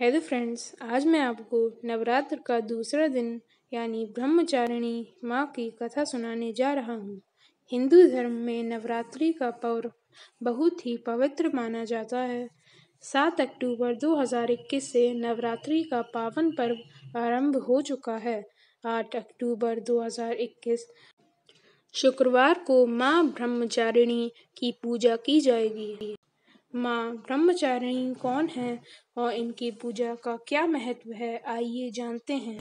hello friends आज मैं आपको नवरात्र का दूसरा दिन यानी ब्रह्मचारिणी माँ की कथा सुनाने जा रहा हूँ हिंदू धर्म में नवरात्रि का पर्व बहुत ही पवित्र माना जाता है सात अक्टूबर 2021 से नवरात्रि का पावन पर्व आरंभ हो चुका है आठ अक्टूबर 2021 शुक्रवार को माँ ब्रह्मचारिणी की पूजा की जाएगी माँ ब्रह्मचारिणी कौन है और इनकी पूजा का क्या महत्व है आइए जानते हैं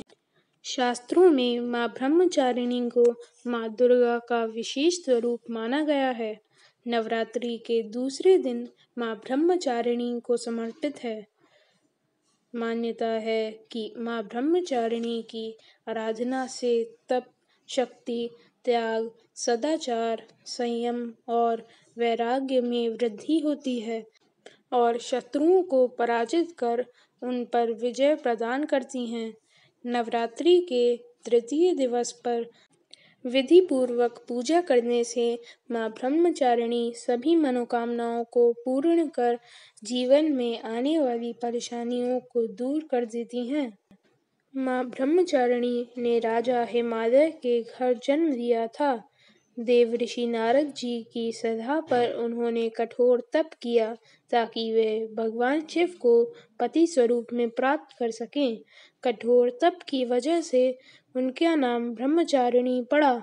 शास्त्रों में माँ ब्रह्मचारिणी को माँ दुर्गा का विशेष स्वरूप माना गया है नवरात्रि के दूसरे दिन माँ ब्रह्मचारिणी को समर्पित है मान्यता है कि माँ ब्रह्मचारिणी की आराधना से तप शक्ति त्याग सदाचार संयम और वैराग्य में वृद्धि होती है और शत्रुओं को पराजित कर उन पर विजय प्रदान करती हैं नवरात्रि के तृतीय दिवस पर विधि पूर्वक पूजा करने से मां ब्रह्मचारिणी सभी मनोकामनाओं को पूर्ण कर जीवन में आने वाली परेशानियों को दूर कर देती हैं माँ ब्रह्मचारिणी ने राजा हिमालय के घर जन्म दिया था देव ऋषि नारद जी की सलाह पर उन्होंने कठोर तप किया ताकि वे भगवान शिव को पति स्वरूप में प्राप्त कर सकें कठोर तप की वजह से उनका नाम ब्रह्मचारिणी पड़ा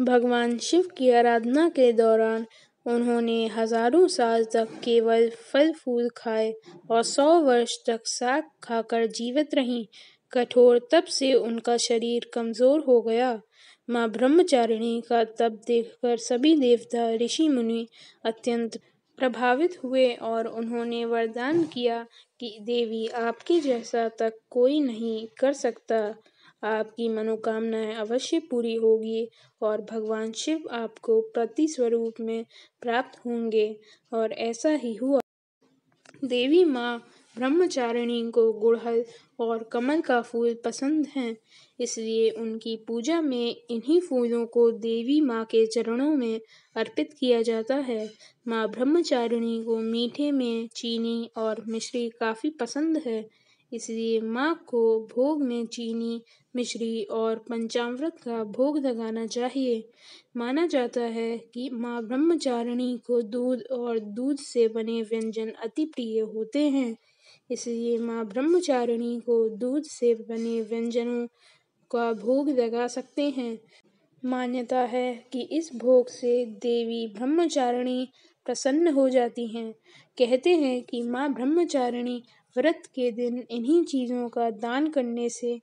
भगवान शिव की आराधना के दौरान उन्होंने हजारों साल तक केवल फल फूल खाए और सौ वर्ष तक साग खाकर जीवित रहीं कठोर तप से उनका शरीर कमजोर हो गया माँ ब्रह्मचारिणी का तप देखकर सभी देवता ऋषि मुनि अत्यंत प्रभावित हुए और उन्होंने वरदान किया कि देवी आपके जैसा तक कोई नहीं कर सकता आपकी मनोकामनाएं अवश्य पूरी होगी और भगवान शिव आपको प्रतिस्वरूप में प्राप्त होंगे और ऐसा ही हुआ देवी माँ ब्रह्मचारिणी को गुड़हल और कमल का फूल पसंद हैं इसलिए उनकी पूजा में इन्हीं फूलों को देवी माँ के चरणों में अर्पित किया जाता है माँ ब्रह्मचारिणी को मीठे में चीनी और मिश्री काफ़ी पसंद है इसलिए माँ को भोग में चीनी मिश्री और पंचामृत का भोग लगाना चाहिए माना जाता है कि माँ ब्रह्मचारिणी को दूध और दूध से बने व्यंजन अति प्रिय होते हैं इसलिए माँ ब्रह्मचारिणी को दूध से बने व्यंजनों का भोग लगा सकते हैं मान्यता है कि इस भोग से देवी ब्रह्मचारिणी प्रसन्न हो जाती हैं कहते हैं कि माँ ब्रह्मचारिणी व्रत के दिन इन्हीं चीज़ों का दान करने से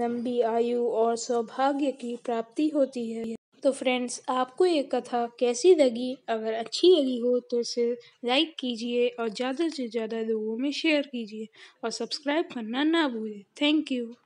लंबी आयु और सौभाग्य की प्राप्ति होती है तो फ्रेंड्स आपको ये कथा कैसी लगी अगर अच्छी लगी हो तो इसे लाइक कीजिए और ज़्यादा से ज़्यादा लोगों में शेयर कीजिए और सब्सक्राइब करना ना भूलें थैंक यू